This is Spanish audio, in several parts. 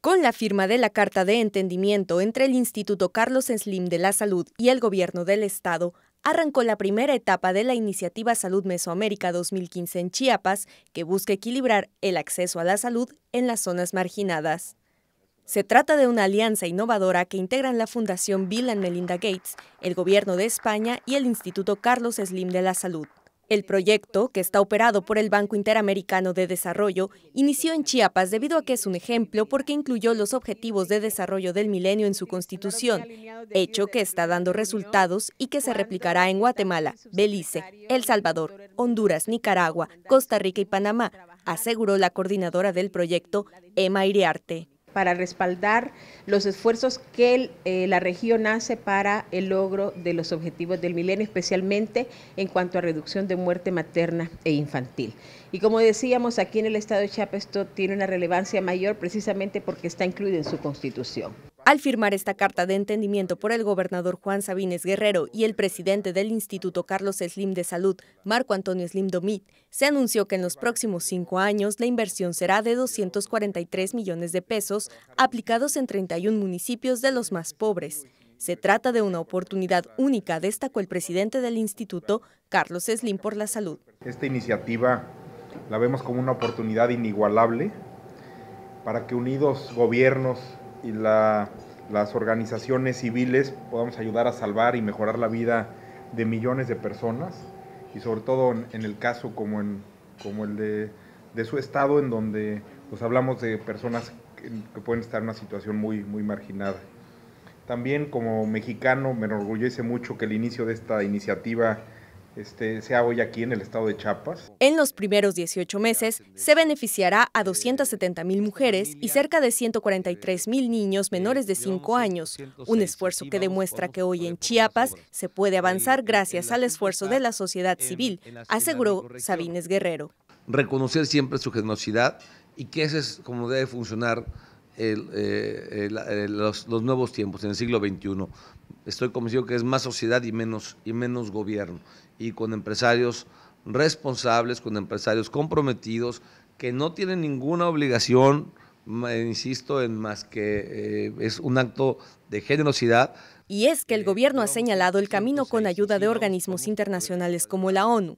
Con la firma de la Carta de Entendimiento entre el Instituto Carlos Slim de la Salud y el Gobierno del Estado, arrancó la primera etapa de la iniciativa Salud Mesoamérica 2015 en Chiapas, que busca equilibrar el acceso a la salud en las zonas marginadas. Se trata de una alianza innovadora que integran la Fundación Bill and Melinda Gates, el Gobierno de España y el Instituto Carlos Slim de la Salud. El proyecto, que está operado por el Banco Interamericano de Desarrollo, inició en Chiapas debido a que es un ejemplo porque incluyó los objetivos de desarrollo del milenio en su constitución, hecho que está dando resultados y que se replicará en Guatemala, Belice, El Salvador, Honduras, Nicaragua, Costa Rica y Panamá, aseguró la coordinadora del proyecto, Emma Iriarte para respaldar los esfuerzos que eh, la región hace para el logro de los objetivos del milenio, especialmente en cuanto a reducción de muerte materna e infantil. Y como decíamos, aquí en el estado de Chiapas esto tiene una relevancia mayor precisamente porque está incluido en su constitución. Al firmar esta carta de entendimiento por el gobernador Juan Sabines Guerrero y el presidente del Instituto Carlos Slim de Salud, Marco Antonio Slim Domit, se anunció que en los próximos cinco años la inversión será de 243 millones de pesos aplicados en 31 municipios de los más pobres. Se trata de una oportunidad única, destacó el presidente del instituto, Carlos Slim, por la salud. Esta iniciativa la vemos como una oportunidad inigualable para que unidos gobiernos y las organizaciones civiles podamos ayudar a salvar y mejorar la vida de millones de personas y sobre todo en, el caso como, en, como el de, de, su estado en donde pues hablamos de personas que, pueden estar en una situación muy, muy marginada. También como mexicano me enorgullece mucho que el inicio de esta iniciativa este, sea hoy aquí en el estado de Chiapas. En los primeros 18 meses se beneficiará a 270 mil mujeres y cerca de 143 mil niños menores de 5 años, un esfuerzo que demuestra que hoy en Chiapas se puede avanzar gracias al esfuerzo de la sociedad civil, aseguró Sabines Guerrero. Reconocer siempre su generosidad y que ese es como debe funcionar eh, eh, los, nuevos tiempos, en el siglo XXI. Estoy convencido que es más sociedad y menos, y menos gobierno, y con empresarios responsables, con empresarios comprometidos, que no tienen ninguna obligación, eh, insisto, en más que es un acto de generosidad. Y es que el gobierno ha señalado el camino con ayuda de organismos internacionales como la ONU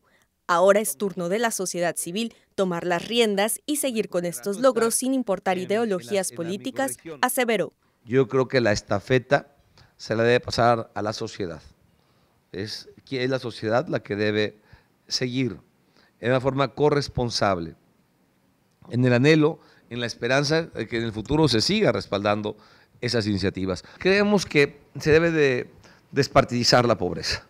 Ahora es turno de la sociedad civil tomar las riendas y seguir con estos logros sin importar ideologías políticas, aseveró. Yo creo que la estafeta se la debe pasar a la sociedad. Es, la sociedad la que debe seguir en una forma corresponsable, en el anhelo, en la esperanza de que en el futuro se siga respaldando esas iniciativas. Creemos que se debe de despartidizar la pobreza.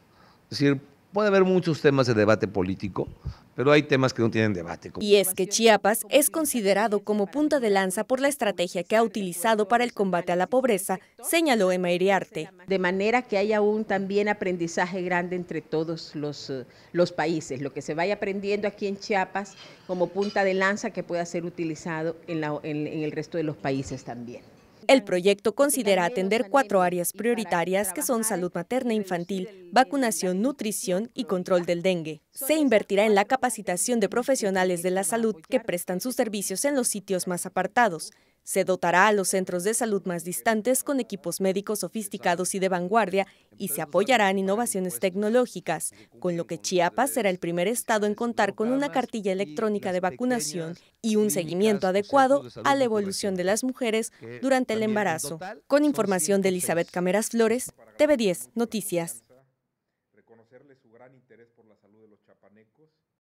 Es decir, Puede haber muchos temas de debate político, pero hay temas que no tienen debate. Y es que Chiapas es considerado como punta de lanza por la estrategia que ha utilizado para el combate a la pobreza, señaló Emma Iriarte. De manera que haya un también aprendizaje grande entre todos los, eh, los países, lo que se vaya aprendiendo aquí en Chiapas como punta de lanza que pueda ser utilizado en, en el resto de los países también. El proyecto considera atender cuatro áreas prioritarias que son salud materna infantil, vacunación, nutrición y control del dengue. Se invertirá en la capacitación de profesionales de la salud que prestan sus servicios en los sitios más apartados, se dotará a los centros de salud más distantes con equipos médicos sofisticados y de vanguardia y se apoyará en innovaciones tecnológicas, con lo que Chiapas será el primer estado en contar con una cartilla electrónica de vacunación y un seguimiento adecuado a la evolución de las mujeres durante el embarazo. Con información de Elizabeth Cameras Flores, TV10 Noticias.